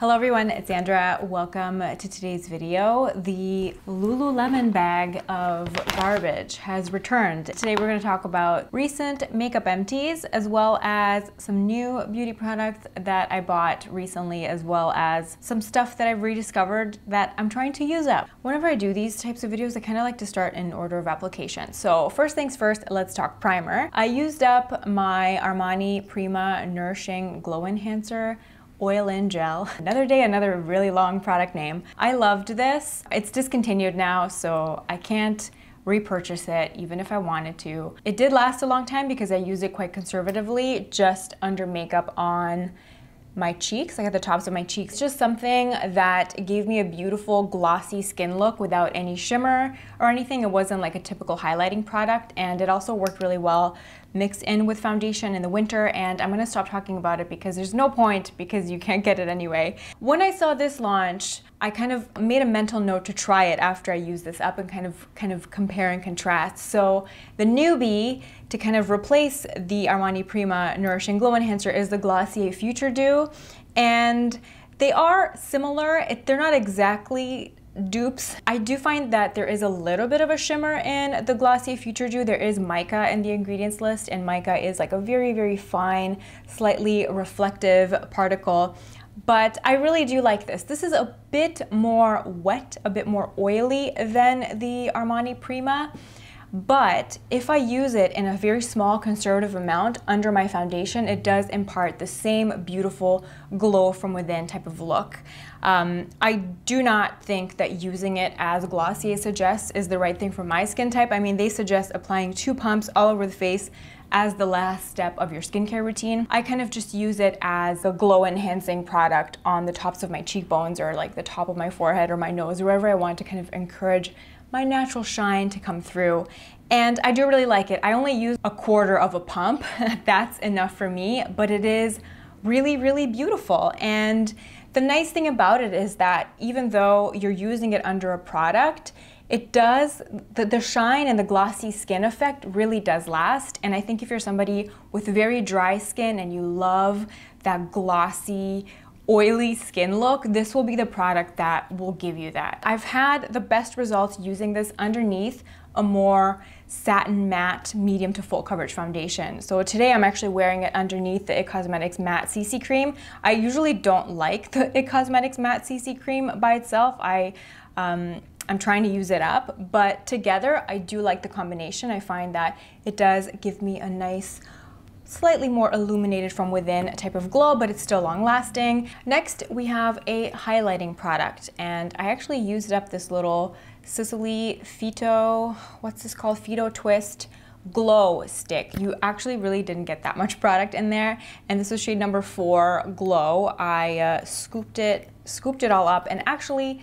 Hello everyone, it's Sandra. Welcome to today's video. The Lululemon bag of garbage has returned. Today we're gonna to talk about recent makeup empties as well as some new beauty products that I bought recently as well as some stuff that I've rediscovered that I'm trying to use up. Whenever I do these types of videos, I kind of like to start in order of application. So first things first, let's talk primer. I used up my Armani Prima Nourishing Glow Enhancer Oil in Gel. Another day, another really long product name. I loved this. It's discontinued now, so I can't repurchase it even if I wanted to. It did last a long time because I used it quite conservatively, just under makeup on my cheeks, like at the tops of my cheeks. Just something that gave me a beautiful glossy skin look without any shimmer or anything. It wasn't like a typical highlighting product and it also worked really well mixed in with foundation in the winter and I'm gonna stop talking about it because there's no point because you can't get it anyway. When I saw this launch, I kind of made a mental note to try it after I used this up and kind of kind of compare and contrast. So the newbie to kind of replace the Armani Prima Nourishing Glow Enhancer is the Glossier Future Dew, and they are similar. It, they're not exactly dupes. I do find that there is a little bit of a shimmer in the Glossier Future Dew. There is mica in the ingredients list and mica is like a very, very fine, slightly reflective particle but I really do like this. This is a bit more wet, a bit more oily than the Armani Prima, but if I use it in a very small conservative amount under my foundation, it does impart the same beautiful glow from within type of look. Um, I do not think that using it as Glossier suggests is the right thing for my skin type. I mean, they suggest applying two pumps all over the face as the last step of your skincare routine. I kind of just use it as a glow enhancing product on the tops of my cheekbones or like the top of my forehead or my nose, wherever I want to kind of encourage my natural shine to come through. And I do really like it. I only use a quarter of a pump. That's enough for me, but it is really, really beautiful. And the nice thing about it is that even though you're using it under a product, it does, the, the shine and the glossy skin effect really does last. And I think if you're somebody with very dry skin and you love that glossy, oily skin look, this will be the product that will give you that. I've had the best results using this underneath a more satin matte medium to full coverage foundation. So today I'm actually wearing it underneath the IT Cosmetics matte CC cream. I usually don't like the IT Cosmetics matte CC cream by itself. I um, I'm trying to use it up, but together I do like the combination. I find that it does give me a nice slightly more illuminated from within type of glow, but it's still long lasting. Next, we have a highlighting product, and I actually used up this little Sicily Fito, what's this called? Fito Twist glow stick you actually really didn't get that much product in there and this was shade number four glow i uh, scooped it scooped it all up and actually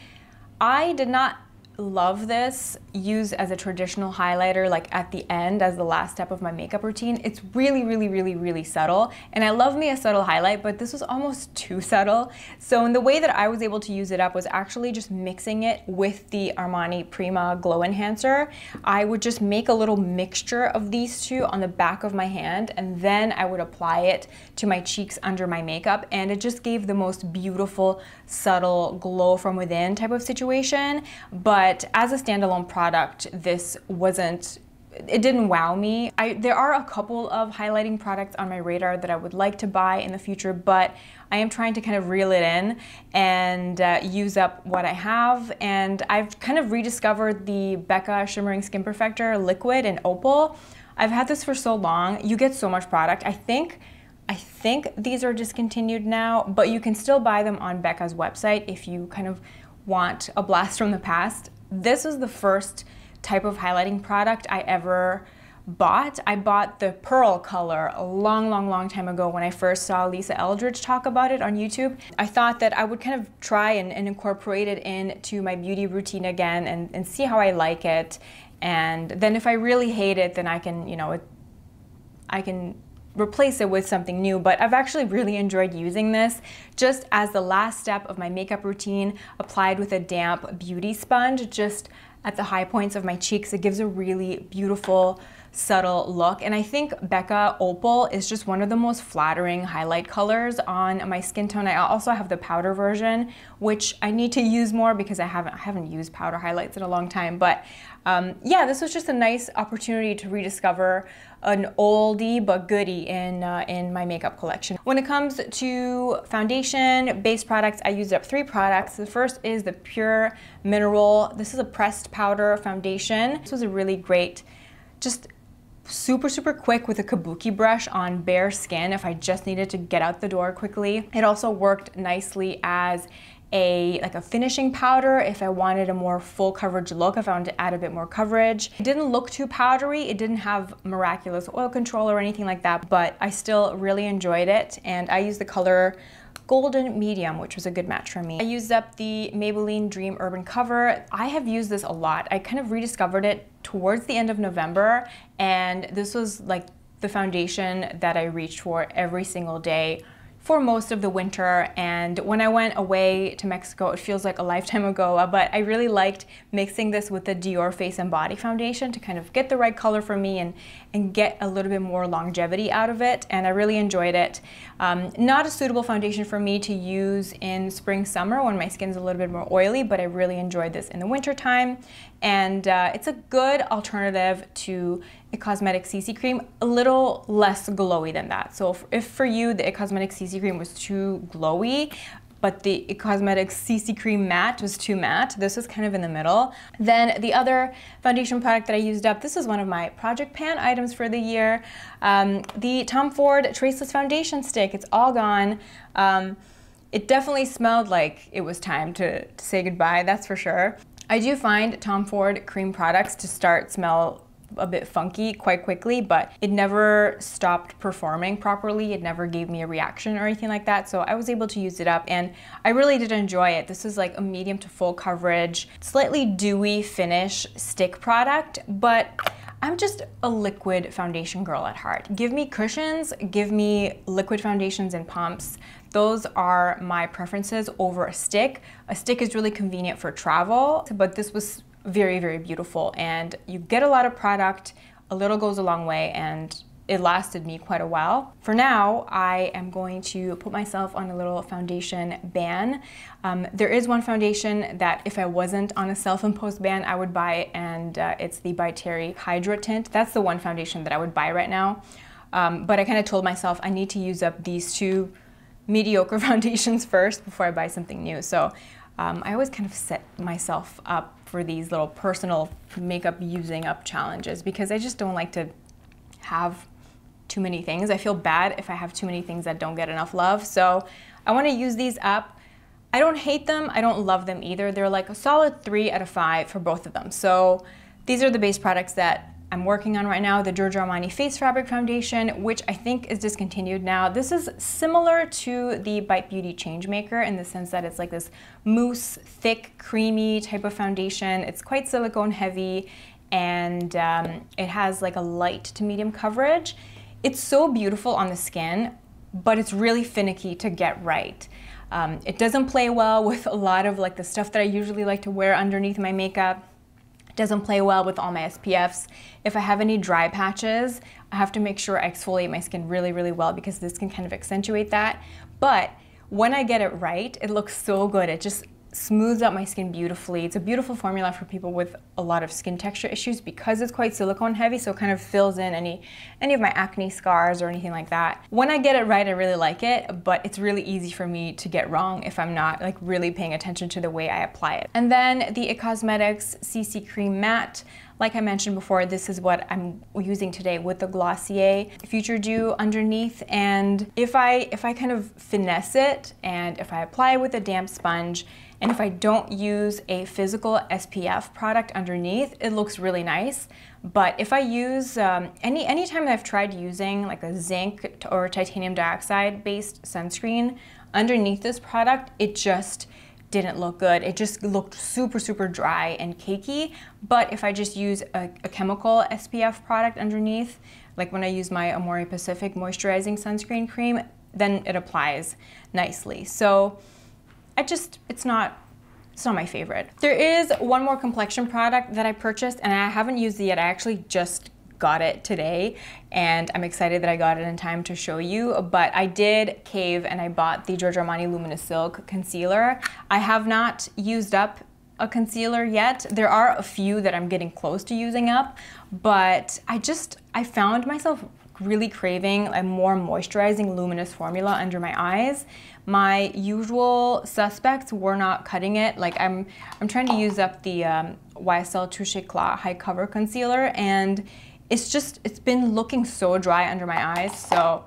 i did not love this Use as a traditional highlighter like at the end as the last step of my makeup routine. It's really, really, really, really subtle. And I love me a subtle highlight, but this was almost too subtle. So in the way that I was able to use it up was actually just mixing it with the Armani Prima Glow Enhancer. I would just make a little mixture of these two on the back of my hand and then I would apply it to my cheeks under my makeup. And it just gave the most beautiful, subtle glow from within type of situation. But but as a standalone product, this wasn't it didn't wow me. I, there are a couple of highlighting products on my radar that I would like to buy in the future, but I am trying to kind of reel it in and uh, use up what I have. And I've kind of rediscovered the Becca Shimmering Skin Perfector Liquid and Opal. I've had this for so long. You get so much product. I think I think these are discontinued now, but you can still buy them on Becca's website if you kind of want a blast from the past. This was the first type of highlighting product I ever bought. I bought the pearl color a long, long, long time ago when I first saw Lisa Eldridge talk about it on YouTube. I thought that I would kind of try and, and incorporate it into my beauty routine again and, and see how I like it. And then if I really hate it, then I can, you know, it, I can replace it with something new, but I've actually really enjoyed using this just as the last step of my makeup routine applied with a damp beauty sponge just at the high points of my cheeks. It gives a really beautiful, subtle look. And I think Becca Opal is just one of the most flattering highlight colors on my skin tone. I also have the powder version, which I need to use more because I haven't, I haven't used powder highlights in a long time. But um, yeah, this was just a nice opportunity to rediscover an oldie but goodie in, uh, in my makeup collection. When it comes to foundation, base products, I used up three products. The first is the Pure Mineral. This is a pressed powder foundation. This was a really great, just super, super quick with a kabuki brush on bare skin if I just needed to get out the door quickly. It also worked nicely as a like a finishing powder if I wanted a more full coverage look, if I wanted to add a bit more coverage. It didn't look too powdery. It didn't have miraculous oil control or anything like that, but I still really enjoyed it. And I used the color golden medium, which was a good match for me. I used up the Maybelline Dream Urban Cover. I have used this a lot. I kind of rediscovered it towards the end of November, and this was like the foundation that I reached for every single day for most of the winter. And when I went away to Mexico, it feels like a lifetime ago, uh, but I really liked mixing this with the Dior Face and Body Foundation to kind of get the right color for me and, and get a little bit more longevity out of it. And I really enjoyed it. Um, not a suitable foundation for me to use in spring, summer when my skin's a little bit more oily, but I really enjoyed this in the winter time and uh, it's a good alternative to a cosmetic CC cream, a little less glowy than that. So if, if for you the cosmetic CC cream was too glowy, but the cosmetic CC cream matte was too matte. This is kind of in the middle. Then the other foundation product that I used up, this is one of my Project Pan items for the year. Um, the Tom Ford Traceless Foundation Stick, it's all gone. Um, it definitely smelled like it was time to, to say goodbye, that's for sure. I do find Tom Ford cream products to start smell a bit funky quite quickly, but it never stopped performing properly. It never gave me a reaction or anything like that. So I was able to use it up and I really did enjoy it. This is like a medium to full coverage, slightly dewy finish stick product, but I'm just a liquid foundation girl at heart. Give me cushions, give me liquid foundations and pumps. Those are my preferences over a stick. A stick is really convenient for travel, but this was very, very beautiful. And you get a lot of product, a little goes a long way, and it lasted me quite a while. For now, I am going to put myself on a little foundation ban. Um, there is one foundation that if I wasn't on a self-imposed ban, I would buy, and uh, it's the By Terry Hydra Tint. That's the one foundation that I would buy right now. Um, but I kind of told myself I need to use up these two mediocre foundations first before I buy something new. So um, I always kind of set myself up for these little personal makeup using up challenges because I just don't like to have too many things. I feel bad if I have too many things that don't get enough love. So I want to use these up. I don't hate them. I don't love them either. They're like a solid three out of five for both of them. So these are the base products that I'm working on right now, the Giorgio Armani Face Fabric Foundation, which I think is discontinued now. This is similar to the Bite Beauty Changemaker in the sense that it's like this mousse, thick, creamy type of foundation. It's quite silicone heavy and um, it has like a light to medium coverage. It's so beautiful on the skin, but it's really finicky to get right. Um, it doesn't play well with a lot of like the stuff that I usually like to wear underneath my makeup. It doesn't play well with all my SPFs. If I have any dry patches, I have to make sure I exfoliate my skin really, really well because this can kind of accentuate that. But when I get it right, it looks so good. It just smooths out my skin beautifully. It's a beautiful formula for people with a lot of skin texture issues because it's quite silicone heavy, so it kind of fills in any, any of my acne scars or anything like that. When I get it right, I really like it, but it's really easy for me to get wrong if I'm not like really paying attention to the way I apply it. And then the It Cosmetics CC Cream Matte. Like I mentioned before, this is what I'm using today with the Glossier Future Dew underneath. And if I, if I kind of finesse it and if I apply with a damp sponge and if I don't use a physical SPF product underneath, it looks really nice. But if I use um, any any time I've tried using like a zinc or titanium dioxide based sunscreen underneath this product, it just didn't look good. It just looked super, super dry and cakey. But if I just use a, a chemical SPF product underneath, like when I use my Amore Pacific Moisturizing Sunscreen Cream, then it applies nicely. So I just, it's not, it's not my favorite. There is one more complexion product that I purchased and I haven't used it yet. I actually just got it today and I'm excited that I got it in time to show you but I did cave and I bought the Giorgio Armani Luminous Silk concealer. I have not used up a concealer yet. There are a few that I'm getting close to using up but I just I found myself really craving a more moisturizing luminous formula under my eyes. My usual suspects were not cutting it. Like I'm, I'm trying to use up the um, YSL Touche Clat High Cover Concealer and it's just, it's been looking so dry under my eyes. So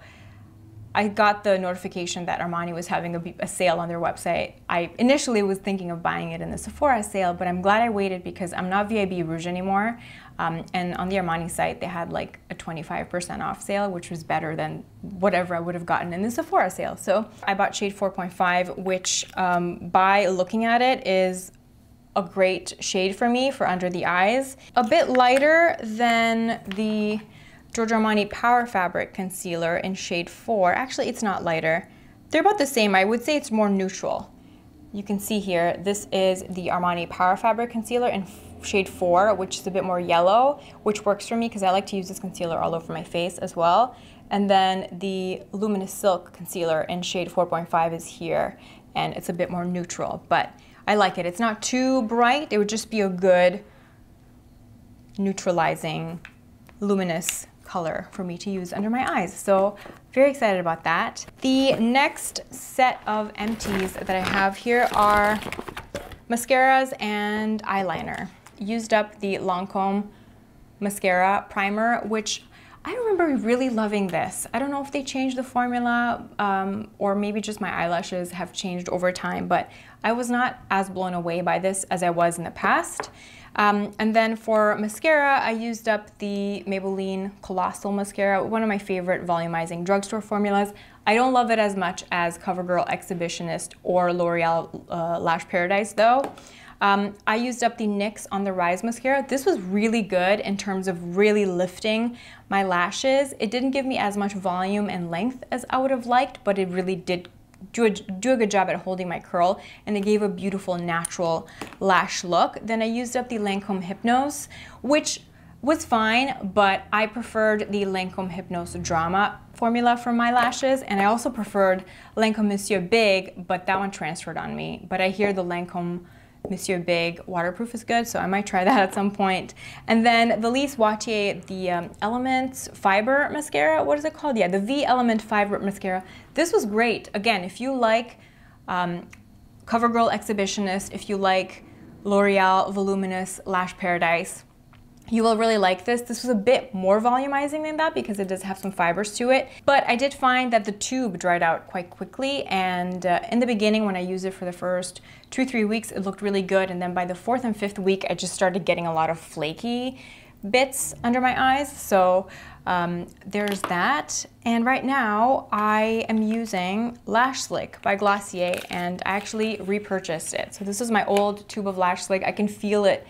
I got the notification that Armani was having a, a, sale on their website. I initially was thinking of buying it in the Sephora sale, but I'm glad I waited because I'm not VIB Rouge anymore. Um, and on the Armani site, they had like a 25% off sale, which was better than whatever I would have gotten in the Sephora sale. So I bought shade 4.5, which um, by looking at it is a great shade for me for under the eyes. A bit lighter than the Giorgio Armani Power Fabric Concealer in shade 4. Actually, it's not lighter. They're about the same. I would say it's more neutral. You can see here, this is the Armani Power Fabric Concealer in shade 4, which is a bit more yellow, which works for me because I like to use this concealer all over my face as well. And then the Luminous Silk Concealer in shade 4.5 is here, and it's a bit more neutral. But I like it. It's not too bright. It would just be a good neutralizing luminous color for me to use under my eyes. So very excited about that. The next set of empties that I have here are mascaras and eyeliner. Used up the Lancome mascara primer, which I remember really loving this. I don't know if they changed the formula um, or maybe just my eyelashes have changed over time, but I was not as blown away by this as I was in the past. Um, and then for mascara, I used up the Maybelline Colossal Mascara, one of my favorite volumizing drugstore formulas. I don't love it as much as CoverGirl Exhibitionist or L'Oreal uh, Lash Paradise though. Um, I used up the NYX On The Rise mascara. This was really good in terms of really lifting my lashes. It didn't give me as much volume and length as I would have liked, but it really did do a, do a good job at holding my curl and it gave a beautiful natural lash look. Then I used up the Lancome Hypnose, which was fine, but I preferred the Lancome Hypnose Drama formula for my lashes, and I also preferred Lancome Monsieur Big, but that one transferred on me. But I hear the Lancome Monsieur Big waterproof is good, so I might try that at some point. And then the Lise Watier, the um, Elements Fiber Mascara, what is it called? Yeah, the V Element Fiber Mascara. This was great. Again, if you like um, CoverGirl Exhibitionist, if you like L'Oreal Voluminous Lash Paradise, you will really like this. This was a bit more volumizing than that because it does have some fibers to it, but I did find that the tube dried out quite quickly and uh, in the beginning when I used it for the first two, three weeks, it looked really good and then by the fourth and fifth week, I just started getting a lot of flaky bits under my eyes. So um, there's that. And right now I am using Lash Slick by Glossier and I actually repurchased it. So this is my old tube of Lash Slick. I can feel it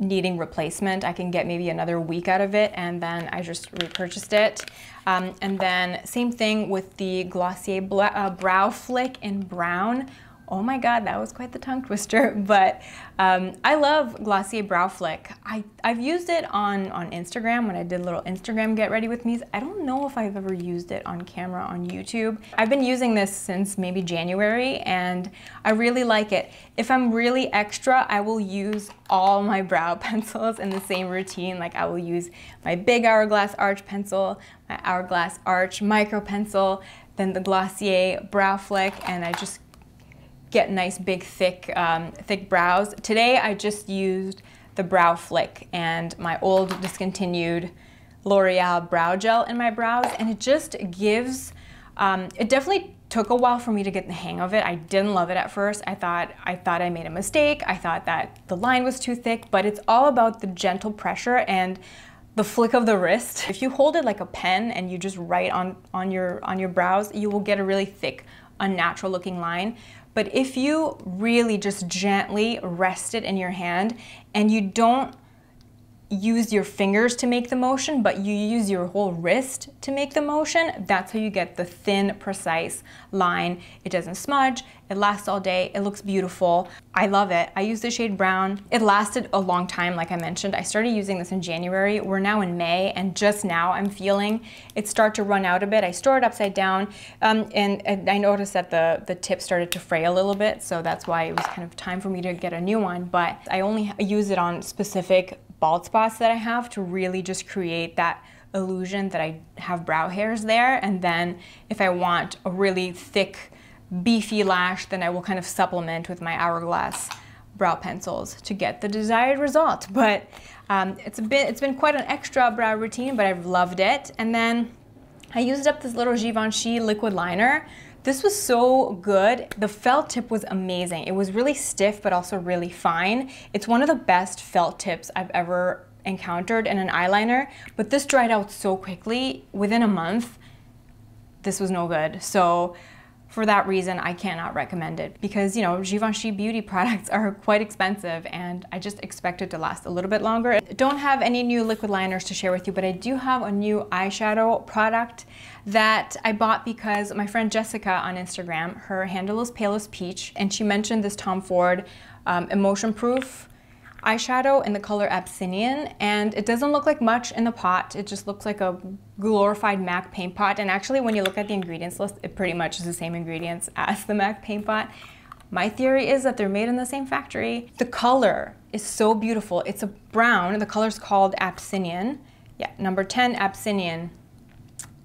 needing replacement. I can get maybe another week out of it and then I just repurchased it. Um, and then same thing with the Glossier Bla uh, Brow Flick in brown oh my God, that was quite the tongue twister. But um, I love Glossier Brow Flick. I, I've used it on, on Instagram when I did little Instagram get ready with me's. I don't know if I've ever used it on camera on YouTube. I've been using this since maybe January and I really like it. If I'm really extra, I will use all my brow pencils in the same routine. Like I will use my big Hourglass Arch pencil, my Hourglass Arch micro pencil, then the Glossier Brow Flick, and I just get nice big thick, um, thick brows. Today I just used the Brow Flick and my old discontinued L'Oreal brow gel in my brows and it just gives, um, it definitely took a while for me to get the hang of it. I didn't love it at first. I thought I thought I made a mistake. I thought that the line was too thick, but it's all about the gentle pressure and the flick of the wrist. If you hold it like a pen and you just write on, on, your, on your brows, you will get a really thick unnatural looking line. But if you really just gently rest it in your hand and you don't use your fingers to make the motion, but you use your whole wrist to make the motion, that's how you get the thin, precise line. It doesn't smudge, it lasts all day, it looks beautiful. I love it. I use the shade brown. It lasted a long time, like I mentioned. I started using this in January. We're now in May, and just now I'm feeling it start to run out a bit. I store it upside down, um, and, and I noticed that the, the tip started to fray a little bit, so that's why it was kind of time for me to get a new one, but I only use it on specific bald spots that I have to really just create that illusion that I have brow hairs there. And then if I want a really thick, beefy lash, then I will kind of supplement with my hourglass brow pencils to get the desired result. But um, it's, bit it's been quite an extra brow routine, but I've loved it. And then I used up this little Givenchy liquid liner this was so good. The felt tip was amazing. It was really stiff, but also really fine. It's one of the best felt tips I've ever encountered in an eyeliner, but this dried out so quickly. Within a month, this was no good. So for that reason, I cannot recommend it because, you know, Givenchy beauty products are quite expensive and I just expect it to last a little bit longer. Don't have any new liquid liners to share with you, but I do have a new eyeshadow product that I bought because my friend Jessica on Instagram, her handle is Palest Peach, and she mentioned this Tom Ford um, Emotion Proof eyeshadow in the color Absinian, and it doesn't look like much in the pot. It just looks like a glorified MAC paint pot and actually when you look at the ingredients list it pretty much is the same ingredients as the MAC paint pot. My theory is that they're made in the same factory. The color is so beautiful. It's a brown. The color's called Absinian. Yeah, number 10, Absinian.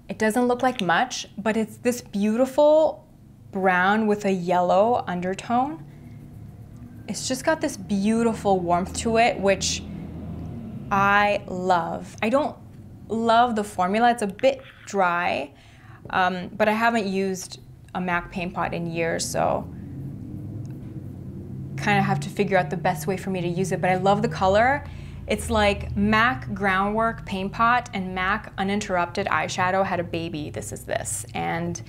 It doesn't look like much, but it's this beautiful brown with a yellow undertone it's just got this beautiful warmth to it, which I love. I don't love the formula. It's a bit dry, um, but I haven't used a MAC paint pot in years, so kind of have to figure out the best way for me to use it. But I love the color. It's like MAC Groundwork Paint Pot and MAC Uninterrupted Eyeshadow had a baby. This is this. And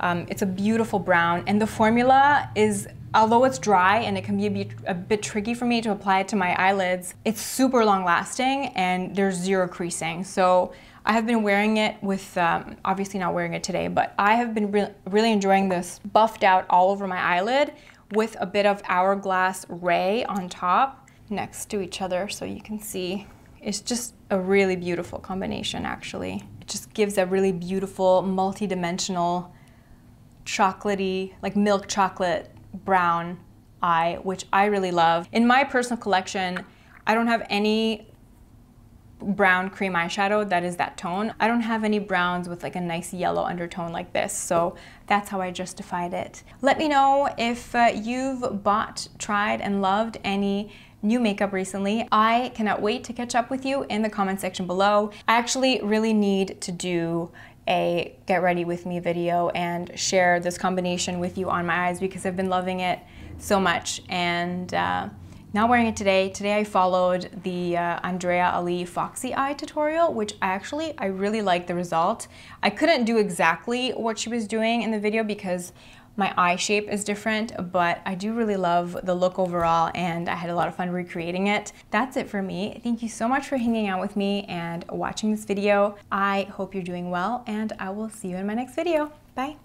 um, it's a beautiful brown. And the formula is although it's dry and it can be a bit, a bit, tricky for me to apply it to my eyelids, it's super long lasting and there's zero creasing. So I have been wearing it with, um, obviously not wearing it today, but I have been re really enjoying this buffed out all over my eyelid with a bit of Hourglass Ray on top next to each other so you can see. It's just a really beautiful combination actually. It just gives a really beautiful multi-dimensional chocolatey, like milk chocolate brown eye, which I really love. In my personal collection, I don't have any brown cream eyeshadow that is that tone. I don't have any browns with like a nice yellow undertone like this, so that's how I justified it. Let me know if uh, you've bought, tried, and loved any new makeup recently. I cannot wait to catch up with you in the comment section below. I actually really need to do a get ready with me video and share this combination with you on my eyes because I've been loving it so much and uh, not wearing it today. Today I followed the uh, Andrea Ali Foxy Eye tutorial, which I actually, I really liked the result. I couldn't do exactly what she was doing in the video because my eye shape is different, but I do really love the look overall and I had a lot of fun recreating it. That's it for me. Thank you so much for hanging out with me and watching this video. I hope you're doing well and I will see you in my next video. Bye.